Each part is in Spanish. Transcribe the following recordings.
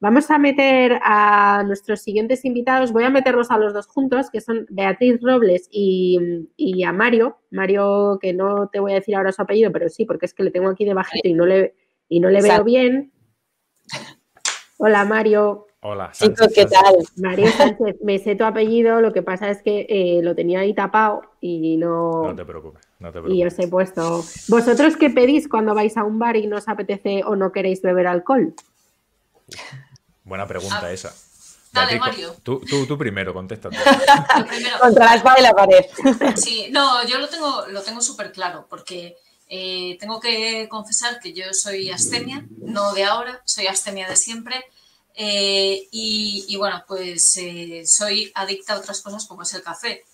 Vamos a meter a nuestros siguientes invitados, voy a meterlos a los dos juntos, que son Beatriz Robles y, a Mario. Mario, que no te voy a decir ahora su apellido, pero sí, porque es que le tengo aquí debajito y no le, y no le veo bien. Hola, Mario. Hola, ¿qué tal? Mario Sánchez, me sé tu apellido, lo que pasa es que eh, lo tenía ahí tapado y no... No te preocupes, no te preocupes. Y os he puesto... ¿Vosotros qué pedís cuando vais a un bar y no os apetece o no queréis beber alcohol? Buena pregunta ah, esa. Dale, Mario. Tú, primero, contesta Contra la espada y la pared. Sí, no, yo lo tengo, lo tengo súper claro, porque eh, tengo que confesar que yo soy astemia, no de ahora, soy astemia de siempre. Eh, y, bueno, pues eh, soy adicta a otras cosas como es el café.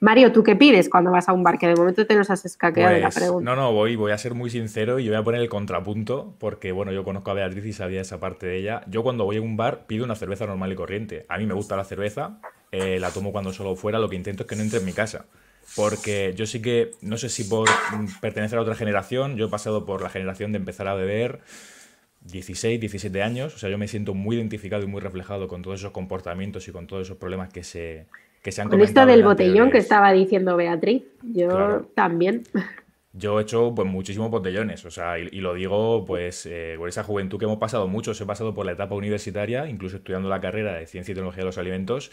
Mario, ¿tú qué pides cuando vas a un bar? Que de momento te nos has escaqueado la pues, pregunta. No, no, voy, voy a ser muy sincero y voy a poner el contrapunto, porque bueno, yo conozco a Beatriz y sabía esa parte de ella. Yo cuando voy a un bar pido una cerveza normal y corriente. A mí me gusta la cerveza, eh, la tomo cuando solo fuera, lo que intento es que no entre en mi casa. Porque yo sí que, no sé si por pertenecer a otra generación, yo he pasado por la generación de empezar a beber 16, 17 años, o sea, yo me siento muy identificado y muy reflejado con todos esos comportamientos y con todos esos problemas que se, con Esto del botellón que estaba diciendo Beatriz, yo también. Yo he hecho pues, muchísimos botellones, o sea, y, lo digo pues eh, esa juventud que hemos pasado muchos. He pasado por la etapa universitaria, incluso estudiando la carrera de Ciencia y Tecnología de los Alimentos,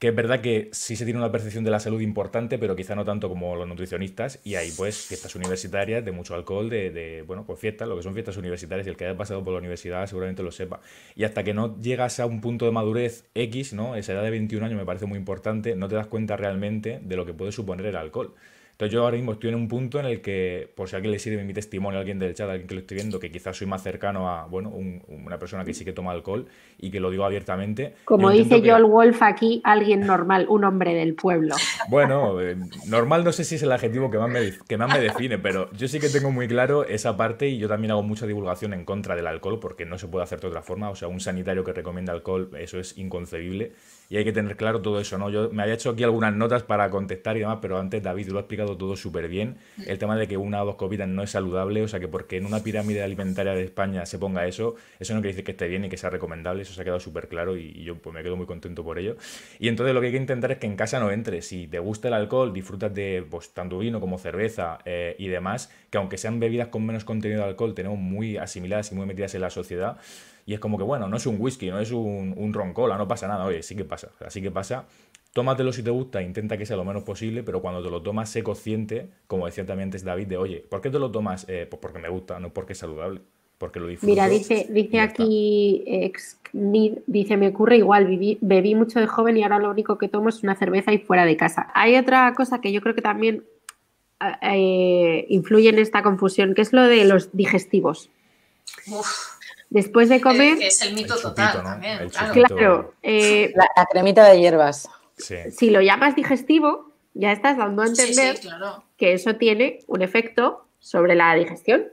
que es verdad que sí se tiene una percepción de la salud importante, pero quizá no tanto como los nutricionistas, y hay pues fiestas universitarias de mucho alcohol, de, bueno, pues fiestas, lo que son fiestas universitarias, y el que haya pasado por la universidad seguramente lo sepa. Y hasta que no llegas a un punto de madurez X, ¿no? Esa edad de 21 años me parece muy importante, no te das cuenta realmente de lo que puede suponer el alcohol. Entonces yo ahora mismo estoy en un punto en el que, por si a alguien le sirve mi testimonio, a alguien del chat, a alguien que lo estoy viendo, que quizás soy más cercano a, bueno, una persona que sí que toma alcohol y que lo digo abiertamente. Como dice Joel Wolf aquí, alguien normal, un hombre del pueblo. Bueno, eh, normal no sé si es el adjetivo que más, me, define, pero yo sí que tengo muy claro esa parte y yo también hago mucha divulgación en contra del alcohol porque no se puede hacer de otra forma. O sea, un sanitario que recomienda alcohol, eso es inconcebible y hay que tener claro todo eso, ¿no? Yo me había hecho aquí algunas notas para contestar y demás, pero antes David lo ha explicado todo súper bien. El tema de que una o dos copitas no es saludable, o sea que porque en una pirámide alimentaria de España se ponga eso, eso no quiere decir que esté bien y que sea recomendable, eso se ha quedado súper claro y, yo pues, me quedo muy contento por ello. Y entonces lo que hay que intentar es que en casa no entres. Si te gusta el alcohol, disfrutas de pues, tanto vino como cerveza eh, y demás, que aunque sean bebidas con menos contenido de alcohol, tenemos muy asimiladas y muy metidas en la sociedad. Y es como que, bueno, no es un whisky, no es un, un roncola, no pasa nada, oye, sí que pasa, así que pasa tómatelo si te gusta, intenta que sea lo menos posible, pero cuando te lo tomas, sé consciente, como decía también antes David, de oye, ¿por qué te lo tomas? Eh, pues porque me gusta, no porque es saludable, porque lo Mira, dice, dice aquí, ex, dice, me ocurre igual, bebí mucho de joven y ahora lo único que tomo es una cerveza y fuera de casa. Hay otra cosa que yo creo que también ah, eh, influye en esta confusión, que es lo de los digestivos. después de comer. Es, el mito total también. Claro, eh, la, cremita de hierbas. Si lo llamas digestivo, ya estás dando a entender que eso tiene un efecto sobre la digestión.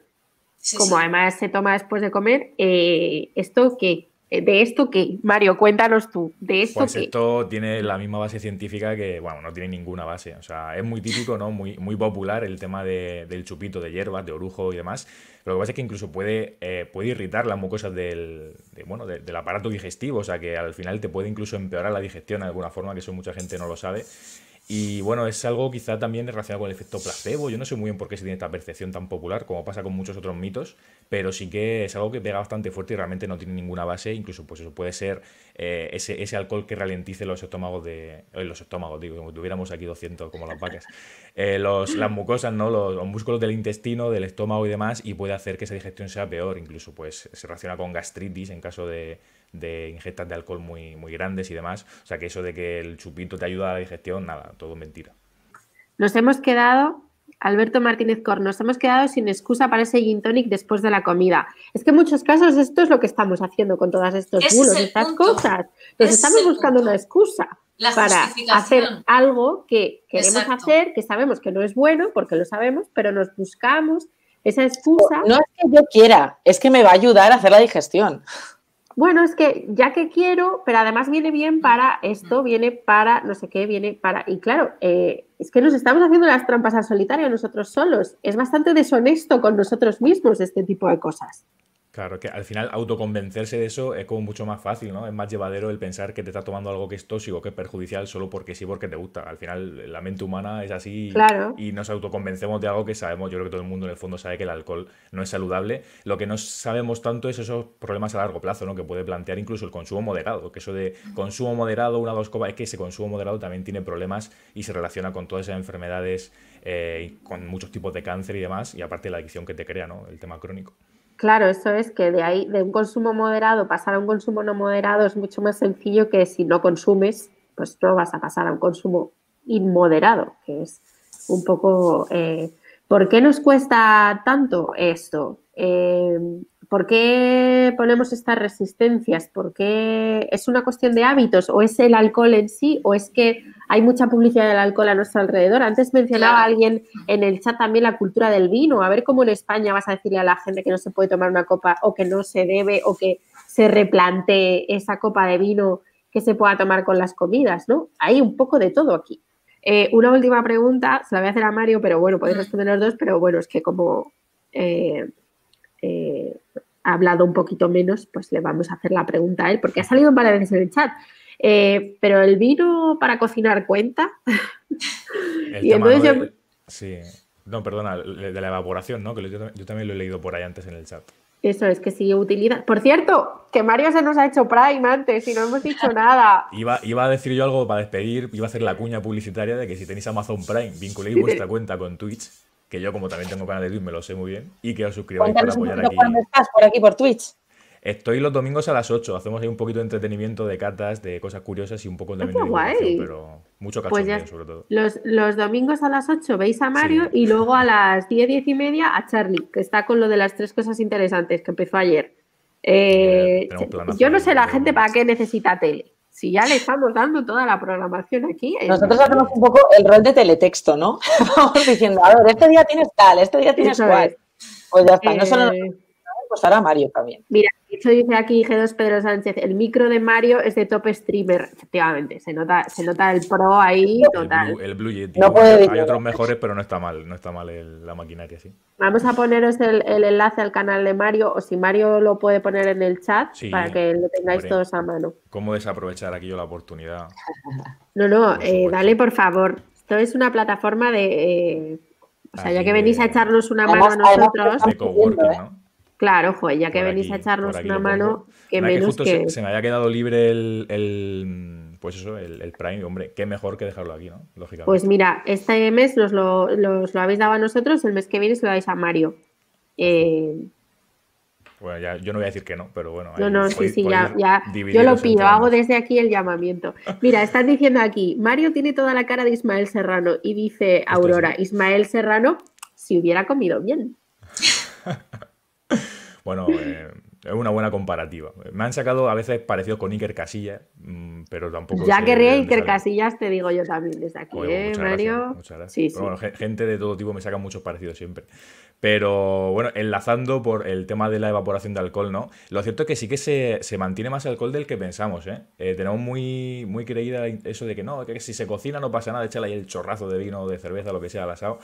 Como además se toma después de comer, eh, esto que eh, ¿De esto qué? Mario, cuéntanos tú. ¿De esto pues esto tiene la misma base científica que, bueno, no tiene ninguna base. O sea, es muy típico, ¿no? Muy, muy popular el tema del chupito de hierbas, de orujo y demás. Lo que pasa es que incluso puede, eh, puede irritar las mucosas del, bueno, del aparato digestivo. O sea, que al final te puede incluso empeorar la digestión de alguna forma, que eso mucha gente no lo sabe. Y bueno, es algo quizá también relacionado con el efecto placebo. Yo no sé muy bien por qué se tiene esta percepción tan popular, como pasa con muchos otros mitos, pero sí que es algo que pega bastante fuerte y realmente no tiene ninguna base. Incluso, pues eso puede ser eh, ese, alcohol que ralentice los estómagos de. Eh, los estómagos, digo, como tuviéramos aquí 200 como las vacas. Eh, los, las mucosas, ¿no? los, músculos del intestino, del estómago y demás, y puede hacer que esa digestión sea peor. Incluso, pues se relaciona con gastritis en caso de de ingestas de alcohol muy, muy grandes y demás. O sea que eso de que el chupito te ayuda a la digestión, nada, todo mentira. Nos hemos quedado, Alberto Martínez Cor, nos hemos quedado sin excusa para ese gin tonic después de la comida. Es que en muchos casos esto es lo que estamos haciendo con todas estos bulos, estas cosas. Nos estamos buscando una excusa para hacer algo que queremos hacer, que sabemos que no es bueno, porque lo sabemos, pero nos buscamos esa excusa. No es que yo quiera, es que me va a ayudar a hacer la digestión bueno, es que ya que quiero, pero además viene bien para esto, viene para no sé qué, viene para... Y claro, eh, es que nos estamos haciendo las trampas al solitario nosotros solos. Es bastante deshonesto con nosotros mismos este tipo de cosas. Claro, que al final autoconvencerse de eso es como mucho más fácil, ¿no? Es más llevadero el pensar que te está tomando algo que es tóxico, que es perjudicial, solo porque sí, porque te gusta. Al final la mente humana es así y nos autoconvencemos de algo que sabemos, yo creo que todo el mundo en el fondo sabe que el alcohol no es saludable. Lo que no sabemos tanto es esos problemas a largo plazo, ¿no? Que puede plantear incluso el consumo moderado, que eso de consumo moderado, una o dos copas, es que ese consumo moderado también tiene problemas y se relaciona con todas esas enfermedades, eh, y con muchos tipos de cáncer y demás, y aparte la adicción que te crea, ¿no? El tema crónico. Claro, eso es que de ahí, de un consumo moderado, pasar a un consumo no moderado es mucho más sencillo que si no consumes, pues no vas a pasar a un consumo inmoderado, que es un poco. Eh, ¿Por qué nos cuesta tanto esto? Eh, ¿Por qué ponemos estas resistencias? ¿Por qué es una cuestión de hábitos? ¿O es el alcohol en sí? ¿O es que hay mucha publicidad del alcohol a nuestro alrededor. Antes mencionaba alguien en el chat también la cultura del vino. A ver cómo en España vas a decirle a la gente que no se puede tomar una copa o que no se debe o que se replante esa copa de vino que se pueda tomar con las comidas, ¿no? Hay un poco de todo aquí. Eh, una última pregunta, se la voy a hacer a Mario, pero bueno, podéis mm. responder los dos, pero bueno, es que como eh, eh, ha hablado un poquito menos, pues le vamos a hacer la pregunta a él, porque ha salido varias veces en el chat. Eh, pero el vino para cocinar cuenta. El y entonces Sí, no, perdona, de la evaporación, ¿no? Que yo, también lo he leído por ahí antes en el chat. Eso es que sí utiliza. Por cierto, que Mario se nos ha hecho Prime antes y no hemos dicho nada. Iba, a decir yo algo para despedir, iba a hacer la cuña publicitaria de que si tenéis Amazon Prime, vinculéis vuestra cuenta con Twitch, que yo como también tengo canal de Twitch me lo sé muy bien, y que os suscribáis para apoyar aquí. estás por aquí por Twitch? Estoy los domingos a las 8. Hacemos ahí un poquito de entretenimiento, de cartas, de cosas curiosas y un poco también de guay. pero mucho pues cachondeo sobre todo. Los, domingos a las 8 veis a Mario y luego a las 10, 10 y media a Charlie, que está con lo de las tres cosas interesantes que empezó ayer. Eh, yo no sé la gente para qué necesita tele. Si ya le estamos dando toda la programación aquí. Nosotros hacemos un poco el rol de teletexto, ¿no? Vamos diciendo, a ver, este día tienes tal, este día tienes cual. Pues ya está, no solo eh, pues ahora Mario también. Mira, dice aquí G2 Pedro Sánchez, el micro de Mario es de top streamer. Efectivamente, se nota, se nota el pro ahí total. El Blue, Hay otros mejores, pero no está mal, no está mal la maquinaria, sí. Vamos a poneros el, enlace al canal de Mario, o si Mario lo puede poner en el chat para que lo tengáis todos a mano. ¿Cómo desaprovechar aquí yo la oportunidad? No, no, eh, dale por favor. Esto es una plataforma de. Eh, o sea, ya que venís a echarnos una mano a nosotros. Claro, joder, ya que venís a echarnos una mano, que menos que, Se, me haya quedado libre el, pues eso, el, Prime, hombre, qué mejor que dejarlo aquí, ¿no? Lógicamente. Pues mira, este mes lo, los, lo habéis dado a nosotros, el mes que viene se lo dais a Mario. Eh, bueno, ya, yo no voy a decir que no, pero bueno. No, no, sí, sí, ya, Yo lo pido, hago desde aquí el llamamiento. Mira, estás diciendo aquí, Mario tiene toda la cara de Ismael Serrano y dice Aurora, Ismael Serrano, si hubiera comido bien. Bueno, eh, es una buena comparativa. Me han sacado a veces parecido con Iker Casillas, mm, pero tampoco. Ya querría Iker Casillas, te digo yo también desde aquí, pues, ¿eh, Mario? muchas gracias. gente de todo tipo me saca muchos parecidos siempre. Pero bueno, enlazando por el tema de la evaporación de alcohol, ¿no? Lo cierto es que sí que se, mantiene más alcohol del que pensamos, ¿eh? eh tenemos muy, muy creída eso de que no, que si se cocina no pasa nada, échale ahí el chorrazo de vino, de cerveza, lo que sea al asado.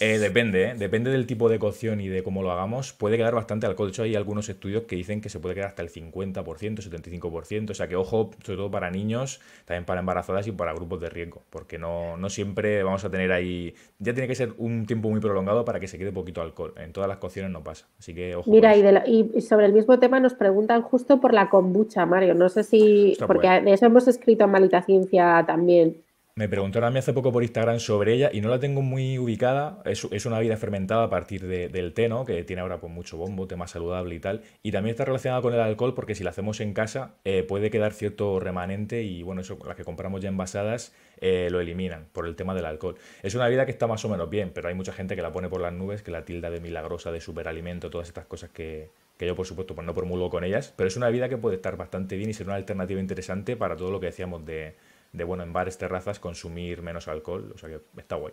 Eh, depende, ¿eh? Depende del tipo de cocción y de cómo lo hagamos, puede quedar bastante alcohol. De hecho, hay algunos estudios que dicen que se puede quedar hasta el 50%, 75%, o sea que ojo, sobre todo para niños, también para embarazadas y para grupos de riesgo, porque no, no siempre vamos a tener ahí, ya tiene que ser un tiempo muy prolongado para que se quede poquito alcohol en todas las cocciones no pasa. Así que Mira, y, sobre el mismo tema nos preguntan justo por la kombucha, Mario. No sé si. porque pues. de eso hemos escrito a Malita Ciencia también. Me preguntaron a mí hace poco por Instagram sobre ella y no la tengo muy ubicada. Es, una vida fermentada a partir del té, ¿no? Que tiene ahora pues, mucho bombo, tema saludable y tal. Y también está relacionada con el alcohol porque si la hacemos en casa eh, puede quedar cierto remanente y bueno, eso, las que compramos ya envasadas eh, lo eliminan por el tema del alcohol. Es una vida que está más o menos bien, pero hay mucha gente que la pone por las nubes, que la tilda de milagrosa, de superalimento, todas estas cosas que, que yo por supuesto pues no promulgo con ellas, pero es una vida que puede estar bastante bien y ser una alternativa interesante para todo lo que decíamos de, de, bueno, en bares, terrazas, consumir menos alcohol. O sea que está guay.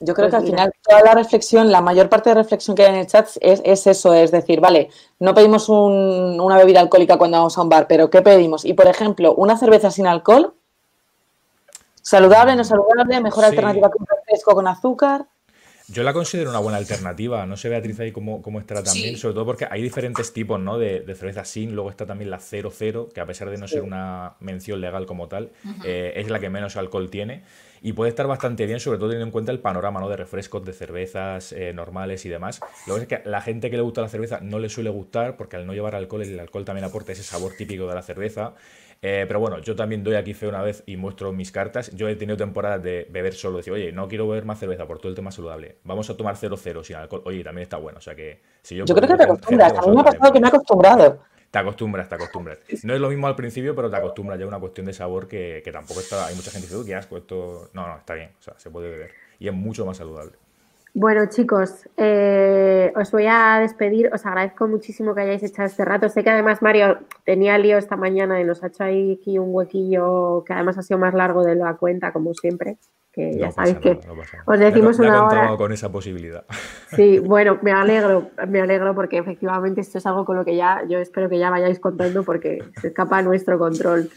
Yo creo pues que al final toda la reflexión, la mayor parte de reflexión que hay en el chat es, es eso, es decir, vale, no pedimos una bebida alcohólica cuando vamos a un bar, pero ¿qué pedimos? Y por ejemplo, una cerveza sin alcohol, saludable, no saludable, mejor alternativa alternativa un refresco, con azúcar. Yo la considero una buena alternativa. No sé, Beatriz, ahí cómo, estará también. Sobre todo porque hay diferentes tipos ¿no? de, de cerveza sin. Luego está también la 00, que a pesar de no ser una mención legal como tal, eh, es la que menos alcohol tiene. Y puede estar bastante bien, sobre todo teniendo en cuenta el panorama ¿no? de refrescos, de cervezas eh, normales y demás. Lo que es que a la gente que le gusta la cerveza no le suele gustar, porque al no llevar alcohol, el alcohol también aporta ese sabor típico de la cerveza. Eh, pero bueno, yo también doy aquí fe una vez y muestro mis cartas. Yo he tenido temporadas de beber solo, decir, oye, no quiero beber más cerveza por todo el tema saludable. Vamos a tomar 0-0 sin alcohol. Oye, también está bueno. O sea que si yo. Yo creo que te acostumbras. A mí me ha pasado que me he acostumbrado. Te acostumbras, te acostumbras. No es lo mismo al principio, pero te acostumbras. Ya es una cuestión de sabor que, tampoco está. Hay mucha gente que dice, qué asco, esto. No, no, está bien. O sea, se puede beber. Y es mucho más saludable. Bueno, chicos, eh, os voy a despedir. Os agradezco muchísimo que hayáis echado este rato. Sé que además Mario tenía lío esta mañana y nos ha hecho ahí aquí un huequillo que además ha sido más largo de a cuenta, como siempre. Que ya sabéis que os decimos hora. con esa posibilidad. Sí, bueno, me alegro, me alegro porque efectivamente esto es algo con lo que ya yo espero que ya vayáis contando porque se escapa a nuestro control.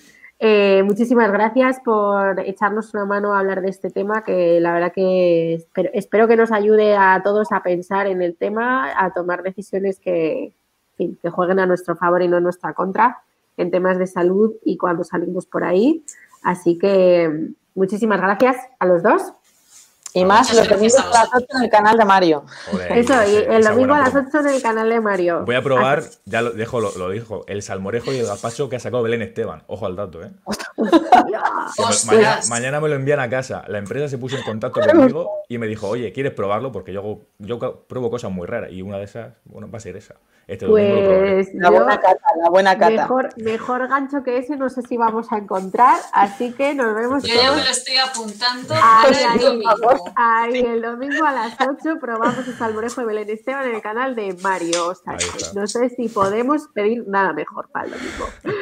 Eh, muchísimas gracias por echarnos una mano a hablar de este tema, que la verdad que espero, que nos ayude a todos a pensar en el tema, a tomar decisiones que, fin, que jueguen a nuestro favor y no a nuestra contra en temas de salud y cuando salimos por ahí. Así que mm, muchísimas gracias a los dos y más lo que domingos a, las 8 en el canal de Mario. Eso, y el domingo a las 8 en el canal de Mario. Voy a probar, ya lo dejo, lo, dijo, el salmorejo y el gazpacho que ha sacado Belén Esteban. Ojo al dato, ¿eh? mañana, me lo envían a casa. La empresa se puso en contacto conmigo y me dijo, oye, ¿quieres probarlo? Porque yo, yo pruebo cosas muy raras y una de esas, bueno, va a ser esa. Este pues la buena cata, la buena Mejor, gancho que ese no sé si vamos a encontrar, así que nos vemos. Yo ya me lo estoy apuntando ahí, el domingo. Ahí, el domingo a las 8 probamos el este salmorejo de Belén Esteban en el canal de Mario No sé si podemos pedir nada mejor para el domingo.